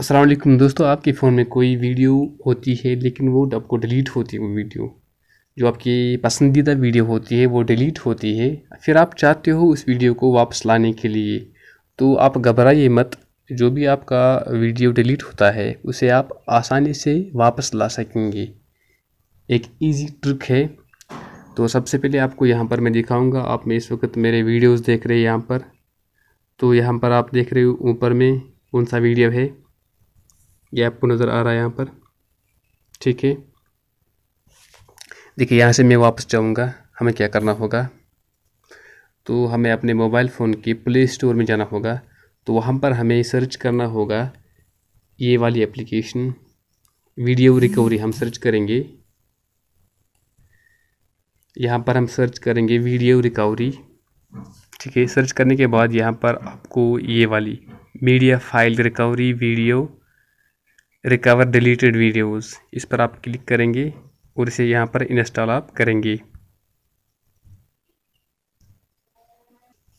असलम दोस्तों आपके फ़ोन में कोई वीडियो होती है लेकिन वो आपको डिलीट होती है वो वीडियो जो आपकी पसंदीदा वीडियो होती है वो डिलीट होती है फिर आप चाहते हो उस वीडियो को वापस लाने के लिए तो आप घबराइए मत जो भी आपका वीडियो डिलीट होता है उसे आप आसानी से वापस ला सकेंगे एक इजी ट्रिक है तो सबसे पहले आपको यहाँ पर मैं दिखाऊँगा आप में इस वक्त मेरे वीडियोज़ देख रहे हैं यहाँ पर तो यहाँ पर आप देख रहे हो ऊपर में कौन सा वीडियो है ये आपको नज़र आ रहा है यहाँ पर ठीक है देखिए यहाँ से मैं वापस जाऊँगा हमें क्या करना होगा तो हमें अपने मोबाइल फ़ोन के प्ले स्टोर में जाना होगा तो वहाँ पर हमें सर्च करना होगा ये वाली एप्लीकेशन वीडियो रिकवरी हम सर्च करेंगे यहाँ पर हम सर्च करेंगे वीडियो रिकवरी ठीक है सर्च करने के बाद यहाँ पर आपको ये वाली media file recovery video recover deleted videos इस पर आप क्लिक करेंगे और इसे यहाँ पर इंस्टॉल आप करेंगे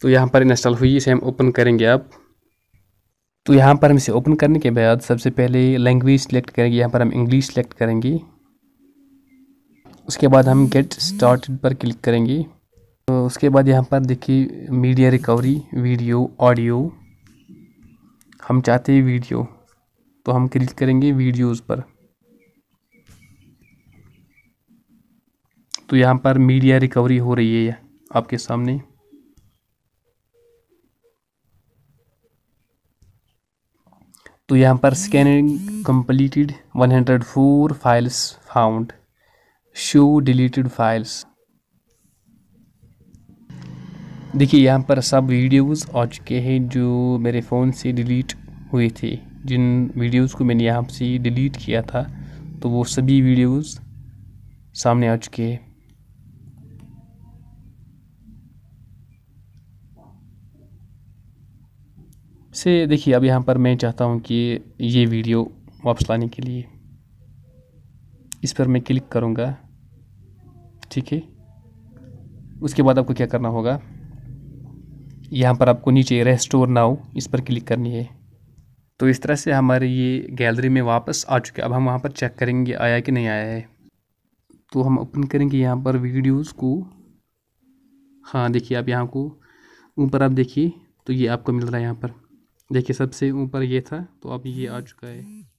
तो यहाँ पर इंस्टॉल हुई इसे हम ओपन करेंगे आप तो यहाँ पर हम इसे ओपन करने के बाद सबसे पहले लैंग्वेज सेलेक्ट करेंगे यहाँ पर हम इंग्लिश सेलेक्ट करेंगे उसके बाद हम गेट स्टार्टेड पर क्लिक करेंगे तो उसके बाद यहाँ पर देखिए मीडिया रिकवरी वीडियो ऑडियो हम चाहते हैं वीडियो तो हम क्लिक करेंगे वीडियोज़ पर तो यहाँ पर मीडिया रिकवरी हो रही है आपके सामने तो यहाँ पर scanning completed 104 files found show deleted files देखिए यहाँ पर सब वीडियोस आ चुके हैं जो मेरे फ़ोन से डिलीट हुए थे जिन वीडियोज़ को मैंने यहाँ से डिलीट किया था तो वो सभी वीडियोज़ सामने आ चुके हैं से देखिए अब यहाँ पर मैं चाहता हूँ कि ये वीडियो वापस लाने के लिए इस पर मैं क्लिक करूँगा ठीक है उसके बाद आपको क्या करना होगा यहाँ पर आपको नीचे रेस्टोर नाउ इस पर क्लिक करनी है तो इस तरह से हमारे ये गैलरी में वापस आ चुके अब हम वहाँ पर चेक करेंगे आया कि नहीं आया है तो हम ओपन करेंगे यहाँ पर वीडियोस को हाँ देखिए आप यहाँ को ऊपर आप देखिए तो ये आपको मिल रहा है यहाँ पर देखिए सबसे ऊपर ये था तो अब ये आ चुका है